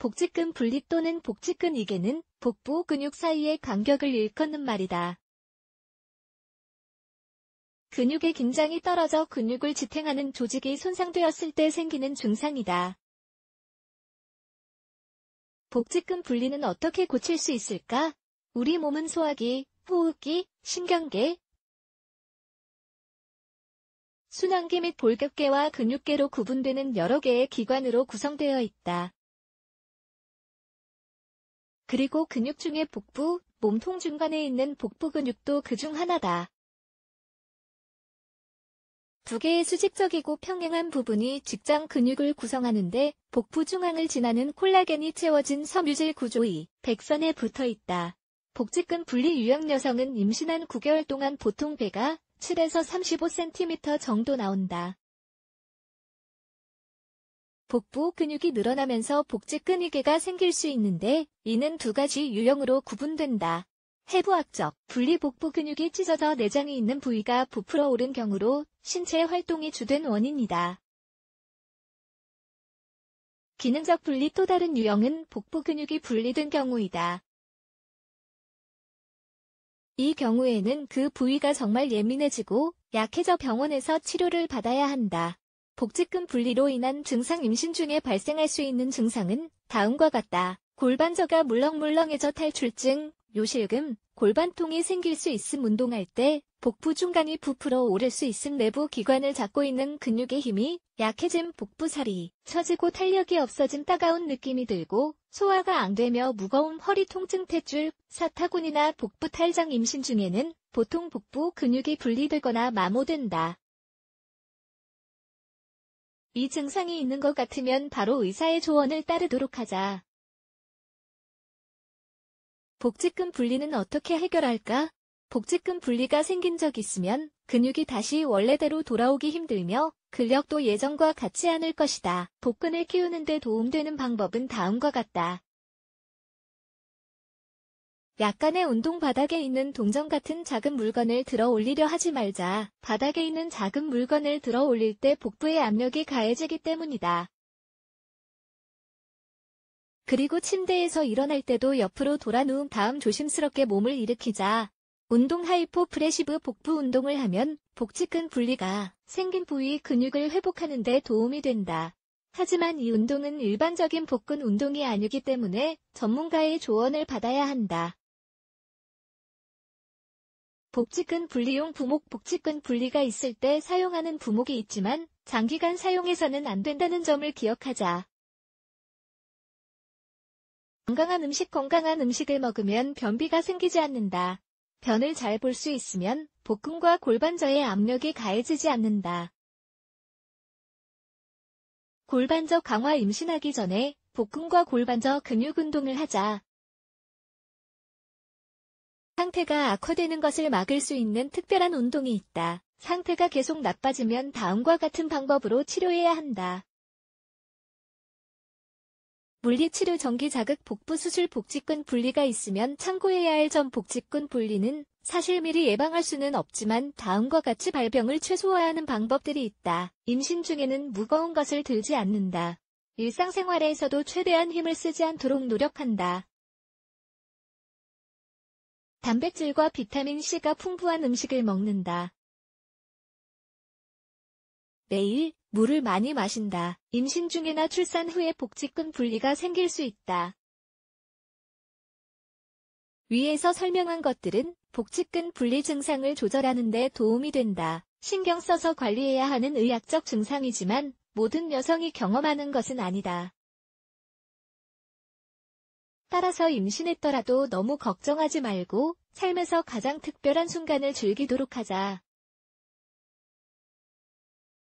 복직근 분립 또는 복직근 이개는 복부 근육 사이의 간격을 일컫는 말이다. 근육의 긴장이 떨어져 근육을 지탱하는 조직이 손상되었을 때 생기는 증상이다. 복직근 분리는 어떻게 고칠 수 있을까? 우리 몸은 소화기, 호흡기, 신경계, 순환계 및 볼격계와 근육계로 구분되는 여러 개의 기관으로 구성되어 있다. 그리고 근육 중에 복부, 몸통 중간에 있는 복부 근육도 그 중 하나다. 두 개의 수직적이고 평행한 부분이 직장 근육을 구성하는데 복부 중앙을 지나는 콜라겐이 채워진 섬유질 구조이 백선에 붙어 있다. 복직근 분리 유형 여성은 임신한 9개월 동안 보통 배가 7에서 35cm 정도 나온다. 복부 근육이 늘어나면서 복직 근위계가 생길 수 있는데 이는 두 가지 유형으로 구분된다. 해부학적, 분리복부 근육이 찢어져 내장이 있는 부위가 부풀어 오른 경우로 신체 활동이 주된 원인이다. 기능적 분리 또 다른 유형은 복부 근육이 분리된 경우이다. 이 경우에는 그 부위가 정말 예민해지고 약해져 병원에서 치료를 받아야 한다. 복직금 분리로 인한 증상 임신 중에 발생할 수 있는 증상은 다음과 같다. 골반저가 물렁물렁해져 탈출증, 요실금, 골반통이 생길 수 있음 운동할 때 복부 중간이 부풀어 오를 수 있음 내부 기관을 잡고 있는 근육의 힘이 약해짐 복부살이 처지고 탄력이 없어진 따가운 느낌이 들고 소화가 안 되며 무거운 허리 통증 탯줄, 사타구니나 복부 탈장 임신 중에는 보통 복부 근육이 분리되거나 마모된다. 이 증상이 있는 것 같으면 바로 의사의 조언을 따르도록 하자. 복직근 분리는 어떻게 해결할까? 복직근 분리가 생긴 적 있으면 근육이 다시 원래대로 돌아오기 힘들며 근력도 예전과 같지 않을 것이다. 복근을 키우는데 도움되는 방법은 다음과 같다. 약간의 운동 바닥에 있는 동전 같은 작은 물건을 들어 올리려 하지 말자. 바닥에 있는 작은 물건을 들어 올릴 때 복부의 압력이 가해지기 때문이다. 그리고 침대에서 일어날 때도 옆으로 돌아 누운 다음 조심스럽게 몸을 일으키자. 운동 하이포 프레시브 복부 운동을 하면 복직근 분리가 생긴 부위 근육을 회복하는 데 도움이 된다. 하지만 이 운동은 일반적인 복근 운동이 아니기 때문에 전문가의 조언을 받아야 한다. 복직근 분리용 부목 복직근 분리가 있을 때 사용하는 부목이 있지만 장기간 사용해서는 안 된다는 점을 기억하자. 건강한 음식 건강한 음식을 먹으면 변비가 생기지 않는다. 변을 잘 볼 수 있으면 복근과 골반저의 압력이 가해지지 않는다. 골반저 강화 임신하기 전에 복근과 골반저 근육 운동을 하자. 상태가 악화되는 것을 막을 수 있는 특별한 운동이 있다. 상태가 계속 나빠지면 다음과 같은 방법으로 치료해야 한다. 물리치료 전기자극 복부 수술 복직근 분리가 있으면 참고해야 할 점 복직근 분리는 사실 미리 예방할 수는 없지만 다음과 같이 발병을 최소화하는 방법들이 있다. 임신 중에는 무거운 것을 들지 않는다. 일상생활에서도 최대한 힘을 쓰지 않도록 노력한다. 단백질과 비타민C가 풍부한 음식을 먹는다. 매일 물을 많이 마신다. 임신 중이나 출산 후에 복직근 분리가 생길 수 있다. 위에서 설명한 것들은 복직근 분리 증상을 조절하는 데 도움이 된다. 신경 써서 관리해야 하는 의학적 증상이지만 모든 여성이 경험하는 것은 아니다. 따라서 임신했더라도 너무 걱정하지 말고 삶에서 가장 특별한 순간을 즐기도록 하자.